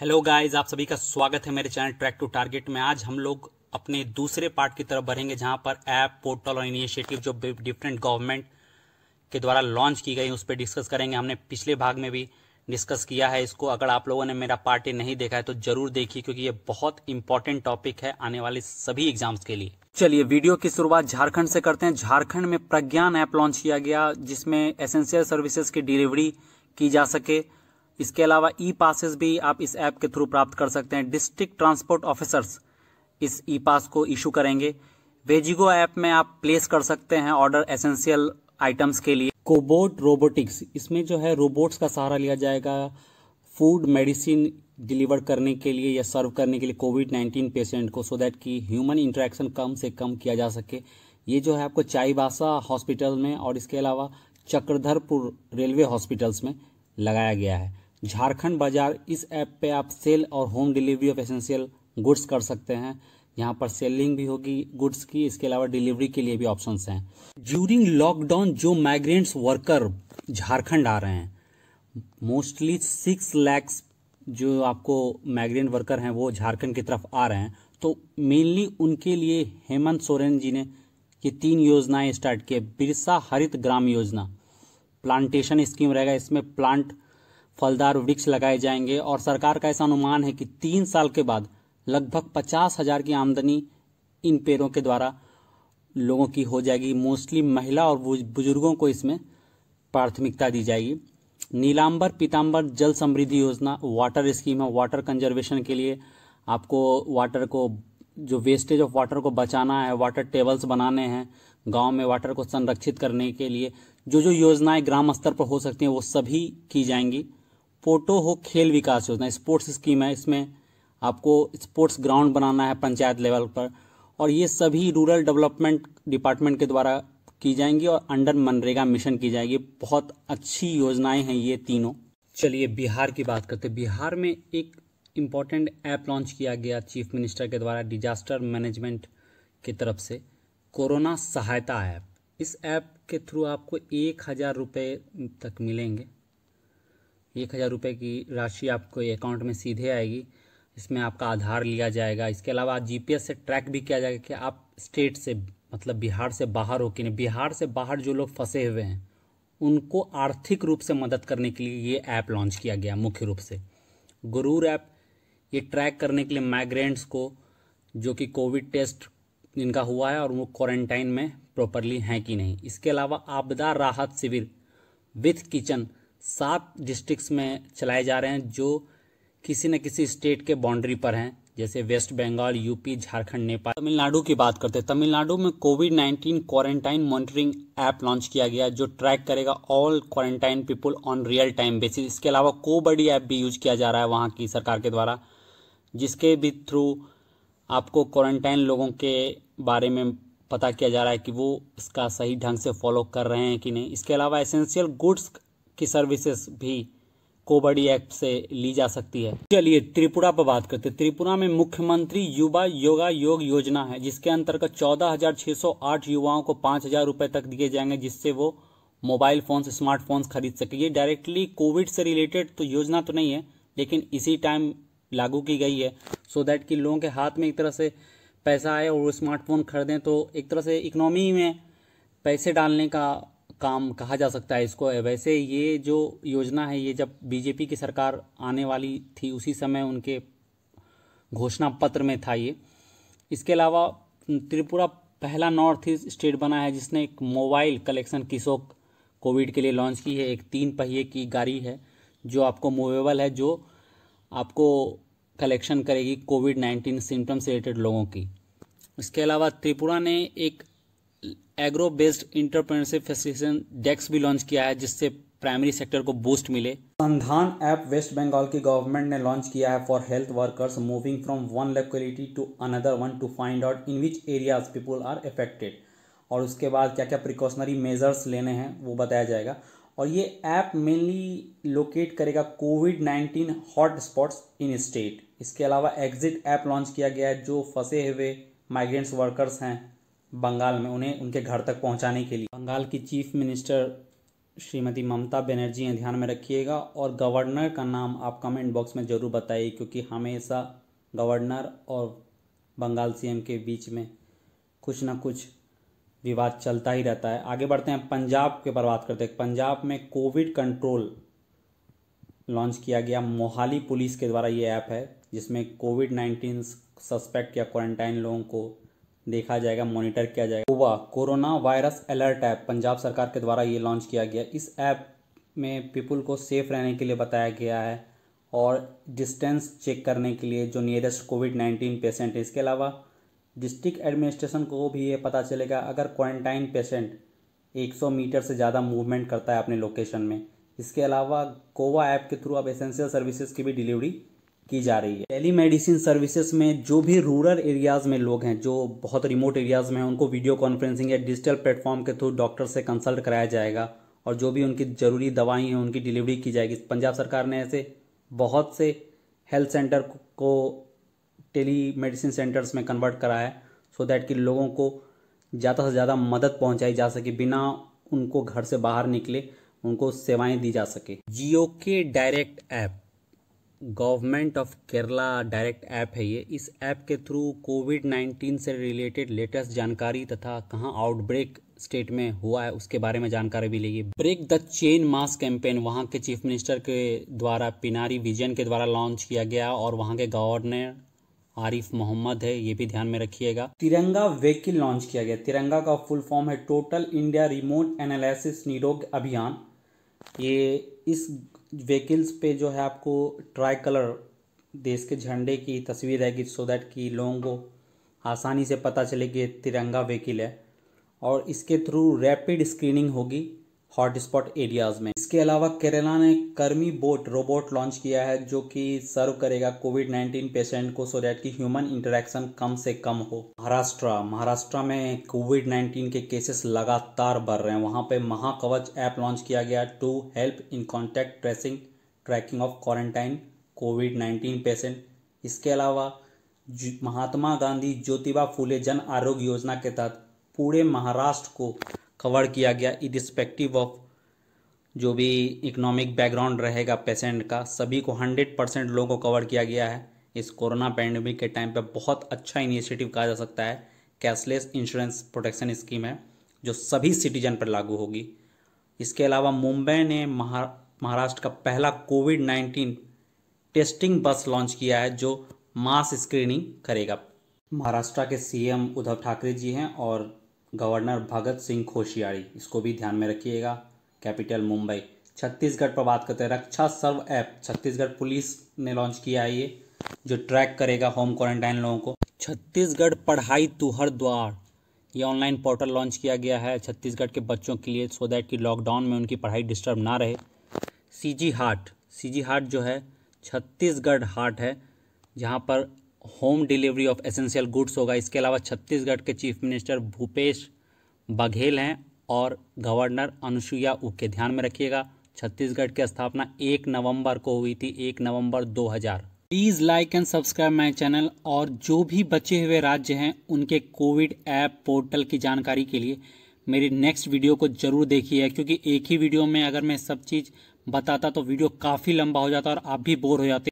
hello guys आप सभी का स्वागत है मेरे चैनल ट्रैक टू टारगेट में आज हम लोग अपने दूसरे पार्ट की तरफ बढ़ेंगे जहां पर ऐप पोर्टल और इनिशिएटिव जो डिफरेंट गवर्नमेंट के द्वारा लॉन्च की गई उस पर डिस्कस करेंगे हमने पिछले भाग में भी डिस्कस किया है इसको अगर आप लोगों ने मेरा पार्टी नहीं देखा है तो जरूर देखिए क्योंकि ये बहुत इंपॉर्टेंट टॉपिक है आने वाले सभी एग्जाम्स के लिए चलिए वीडियो की शुरुआत झारखंड से करते हैं झारखंड में प्रज्ञान ऐप लॉन्च किया गया जिसमें एसेंशियल सर्विसेज की डिलीवरी की जा सके इसके अलावा ई पासेस भी आप इस ऐप के थ्रू प्राप्त कर सकते हैं डिस्ट्रिक्ट ट्रांसपोर्ट ऑफिसर्स इस ई पास को इशू करेंगे वेजिगो ऐप में आप प्लेस कर सकते हैं ऑर्डर एसेंशियल आइटम्स के लिए कोबोट रोबोटिक्स इसमें जो है रोबोट्स का सहारा लिया जाएगा फूड मेडिसिन डिलीवर करने के लिए या सर्व करने के लिए कोविड नाइन्टीन पेशेंट को सो दैट कि ह्यूमन इंट्रैक्शन कम से कम किया जा सके ये जो है आपको चाईबासा हॉस्पिटल में और इसके अलावा चक्रधरपुर रेलवे हॉस्पिटल्स में लगाया गया है झारखंड बाजार इस ऐप पे आप सेल और home delivery of essential goods कर सकते हैं यहाँ पर सेलिंग भी होगी गुड्स की इसके अलावा डिलीवरी के लिए भी ऑप्शंस हैं ज्यूरिंग लॉकडाउन जो माइग्रेंट्स वर्कर झारखंड आ रहे हैं मोस्टली सिक्स लैक्स जो आपको माइग्रेंट वर्कर हैं वो झारखंड की तरफ आ रहे हैं तो मेनली उनके लिए हेमंत सोरेन जी ने ये तीन योजनाएं स्टार्ट किए बिरसा हरित ग्राम योजना प्लांटेशन स्कीम रहेगा इसमें प्लांट फलदार वृक्ष लगाए जाएंगे और सरकार का ऐसा अनुमान है कि तीन साल के बाद लगभग पचास हजार की आमदनी इन पेड़ों के द्वारा लोगों की हो जाएगी मोस्टली महिला और बुजुर्गों को इसमें प्राथमिकता दी जाएगी नीलांबर पीताम्बर जल समृद्धि योजना वाटर स्कीम है वाटर कंजर्वेशन के लिए आपको वाटर को जो वेस्टेज ऑफ वाटर को बचाना है वाटर टेबल्स बनाने हैं गांव में वाटर को संरक्षित करने के लिए जो जो योजनाएं ग्राम स्तर पर हो सकती हैं वो सभी की जाएंगी फोटो हो खेल विकास योजना स्पोर्ट्स स्कीम है इसमें आपको स्पोर्ट्स ग्राउंड बनाना है पंचायत लेवल पर और ये सभी रूरल डेवलपमेंट डिपार्टमेंट के द्वारा की जाएंगी और अंडर मनरेगा मिशन की जाएगी बहुत अच्छी योजनाएं हैं ये तीनों चलिए बिहार की बात करते बिहार में एक इम्पॉर्टेंट ऐप लॉन्च किया गया चीफ मिनिस्टर के द्वारा डिजास्टर मैनेजमेंट की तरफ से कोरोना सहायता ऐप इस ऐप के थ्रू आपको एक हज़ार रुपये तक मिलेंगे एक हज़ार रुपये की राशि आपको अकाउंट में सीधे आएगी इसमें आपका आधार लिया जाएगा इसके अलावा जी से ट्रैक भी किया जाएगा कि आप स्टेट से मतलब बिहार से बाहर हो कि नहीं बिहार से बाहर जो लोग फंसे हुए हैं उनको आर्थिक रूप से मदद करने के लिए ये ऐप लॉन्च किया गया मुख्य रूप से गुरूर ऐप ये ट्रैक करने के लिए माइग्रेंट्स को जो कि कोविड टेस्ट जिनका हुआ है और वो क्वारंटाइन में प्रॉपरली हैं कि नहीं इसके अलावा आपदा राहत शिविर विथ किचन सात डिस्ट्रिक्ट्स में चलाए जा रहे हैं जो किसी न किसी स्टेट के बाउंड्री पर हैं जैसे वेस्ट बंगाल यूपी झारखंड नेपाल तमिलनाडु की बात करते हैं तमिलनाडु में COVID 19 quarantine monitoring app launch किया गया जो ट्रैक करेगा all quarantine people on real time basis इसके अलावा को बडी ऐप भी यूज किया जा रहा है वहाँ की सरकार के द्वारा जिसके भी थ्रू आपको क्वारंटाइन लोगों के बारे में पता किया जा रहा है कि वो इसका सही ढंग से फॉलो कर रहे हैं कि नहीं इसके अलावा एसेंशियल गुड्स की सर्विसेज भी कोबड़ी एक्ट से ली जा सकती है चलिए त्रिपुरा पर बात करते हैं त्रिपुरा में मुख्यमंत्री युवा योगा योग योजना है जिसके अंतर्गत 14,608 युवाओं को पाँच हजार रुपये तक दिए जाएंगे जिससे वो मोबाइल फोन्स स्मार्टफोन्स खरीद सके ये डायरेक्टली कोविड से रिलेटेड तो योजना तो नहीं है लेकिन इसी टाइम लागू की गई है सो देट दैट कि लोगों के हाथ में एक तरह से पैसा आए और वो स्मार्टफोन खरीदें तो एक तरह से इकनॉमी में पैसे डालने का काम कहा जा सकता है इसको वैसे ये जो योजना है ये जब बीजेपी की सरकार आने वाली थी उसी समय उनके घोषणा पत्र में था ये इसके अलावा त्रिपुरा पहला नॉर्थ ईस्ट स्टेट बना है जिसने एक मोबाइल कलेक्शन किशोक कोविड के लिए लॉन्च की है एक तीन पहिए की गाड़ी है जो आपको मूवेबल है जो आपको कलेक्शन करेगी कोविड नाइन्टीन सिम्टम्स रिलेटेड लोगों की इसके अलावा त्रिपुरा ने एक agro based entrepreneurship facilitation desk भी लॉन्च किया है जिससे प्राइमरी सेक्टर को बूस्ट मिले अनुसंधान ऐप वेस्ट बंगाल की गवर्नमेंट ने लॉन्च किया है for health workers moving from one locality to another one to find out in which areas people are affected और उसके बाद क्या क्या प्रिकॉशनरी मेजर्स लेने हैं वो बताया जाएगा और ये ऐप मेनली लोकेट करेगा COVID nineteen hot spots in state इसके अलावा एग्जिट ऐप लॉन्च किया गया है जो फंसे हुए माइग्रेंट्स वर्कर्स हैं बंगाल में उन्हें उनके घर तक पहुंचाने के लिए बंगाल की चीफ मिनिस्टर श्रीमती ममता बनर्जी हैं ध्यान में रखिएगा और गवर्नर का नाम आप कमेंट बॉक्स में ज़रूर बताइए क्योंकि हमेशा गवर्नर और बंगाल सीएम के बीच में कुछ ना कुछ विवाद चलता ही रहता है आगे बढ़ते हैं पंजाब के पर बात करते हैं पंजाब में कोविड कंट्रोल लॉन्च किया गया मोहाली पुलिस के द्वारा ये ऐप है जिसमें कोविड नाइन्टीन सस्पेक्ट या क्वारंटाइन लोगों को देखा जाएगा मॉनिटर किया जाएगा हुआ corona virus alert app Punjab सरकार के द्वारा ये लॉन्च किया गया इस ऐप में पीपल को सेफ रहने के लिए बताया गया है और डिस्टेंस चेक करने के लिए जो नियरेस्ट कोविड नाइन्टीन पेशेंट है इसके अलावा डिस्ट्रिक्ट एडमिनिस्ट्रेशन को भी ये पता चलेगा अगर क्वारंटाइन पेशेंट 100 मीटर से ज़्यादा मूवमेंट करता है अपने लोकेशन में इसके अलावा गोवा ऐप के थ्रू अब एसेंशियल सर्विसेज की भी डिलीवरी की जा रही है टेली मेडिसिन सर्विसेज में जो भी रूरल एरियाज में लोग हैं जो बहुत रिमोट एरियाज में हैं उनको वीडियो कॉन्फ्रेंसिंग या डिजिटल प्लेटफॉर्म के थ्रू डॉक्टर से कंसल्ट कराया जाएगा और जो भी उनकी ज़रूरी दवाई हैं उनकी डिलीवरी की जाएगी पंजाब सरकार ने ऐसे बहुत से हेल्थ सेंटर को टेली मेडिसिन सेंटर्स में कन्वर्ट कराया है सो दैट कि लोगों को ज़्यादा से ज़्यादा मदद पहुंचाई जा सके बिना उनको घर से बाहर निकले उनको सेवाएं दी जा सके जियो के direct app government of Kerala direct app है ये इस ऐप के थ्रू कोविड नाइन्टीन से रिलेटेड लेटेस्ट जानकारी तथा कहाँ आउटब्रेक स्टेट में हुआ है उसके बारे में जानकारी भी लेगी break the chain mass campaign वहाँ के चीफ मिनिस्टर के द्वारा पिनारी विजन के द्वारा लॉन्च किया गया और वहाँ के गवर्नर आरिफ मोहम्मद है ये भी ध्यान में रखिएगा तिरंगा व्हीकिल लॉन्च किया गया तिरंगा का फुल फॉर्म है टोटल इंडिया रिमोट एनालिसिस निरोग अभियान ये इस व्हीकल्स पे जो है आपको ट्राई कलर देश के झंडे की तस्वीर रहेगी सो दैट कि लोगों को आसानी से पता चले कि तिरंगा व्हीकल है और इसके थ्रू रैपिड स्क्रीनिंग होगी हॉटस्पॉट एरियाज में इसके अलावा केरला ने कर्मी बोट रोबोट लॉन्च किया है जो कि सर्व करेगा कोविड 19 पेशेंट को सो डैट की ह्यूमन इंटरेक्शन कम से कम हो महाराष्ट्र महाराष्ट्र में कोविड 19 के केसेस लगातार बढ़ रहे हैं वहां पे महाकवच ऐप लॉन्च किया गया to help in contact tracing tracking of quarantine COVID 19 patient इसके अलावा महात्मा गांधी ज्योतिबा फूले जन आरोग्य योजना के तहत पूरे महाराष्ट्र को कवर किया गया इरिस्पेक्टिव ऑफ जो भी इकोनॉमिक बैकग्राउंड रहेगा पेशेंट का सभी को हंड्रेड परसेंट लोगों को कवर किया गया है इस कोरोना पैंडमिक के टाइम पर बहुत अच्छा इनिशिएटिव कहा जा सकता है कैशलेस इंश्योरेंस प्रोटेक्शन स्कीम है जो सभी सिटीजन पर लागू होगी इसके अलावा मुंबई ने महाराष्ट्र का पहला COVID nineteen testing bus launch किया है जो मास स्क्रीनिंग करेगा महाराष्ट्र के सीएम उद्धव ठाकरे जी हैं और गवर्नर भगत सिंह कोशियारी इसको भी ध्यान में रखिएगा कैपिटल मुंबई छत्तीसगढ़ पर बात करते हैं रक्षा सर्व ऐप छत्तीसगढ़ पुलिस ने लॉन्च किया है ये जो ट्रैक करेगा होम क्वारंटाइन लोगों को छत्तीसगढ़ पढ़ाई तुहर द्वार ये ऑनलाइन पोर्टल लॉन्च किया गया है छत्तीसगढ़ के बच्चों के लिए सो दैट कि लॉकडाउन में उनकी पढ़ाई डिस्टर्ब ना रहे सी जी हाट सी जी हाट जो है छत्तीसगढ़ हाट है जहाँ पर home delivery of essential goods होगा इसके अलावा छत्तीसगढ़ के चीफ मिनिस्टर भूपेश बघेल हैं और गवर्नर अनुसुईया उके ध्यान में रखिएगा छत्तीसगढ़ की स्थापना एक नवंबर को हुई थी एक नवंबर 2000 please like and subscribe my channel और जो भी बचे हुए राज्य हैं उनके कोविड ऐप पोर्टल की जानकारी के लिए मेरी नेक्स्ट वीडियो को जरूर देखिए क्योंकि एक ही वीडियो में अगर मैं सब चीज़ बताता तो वीडियो काफ़ी लंबा हो जाता और आप भी बोर हो जाते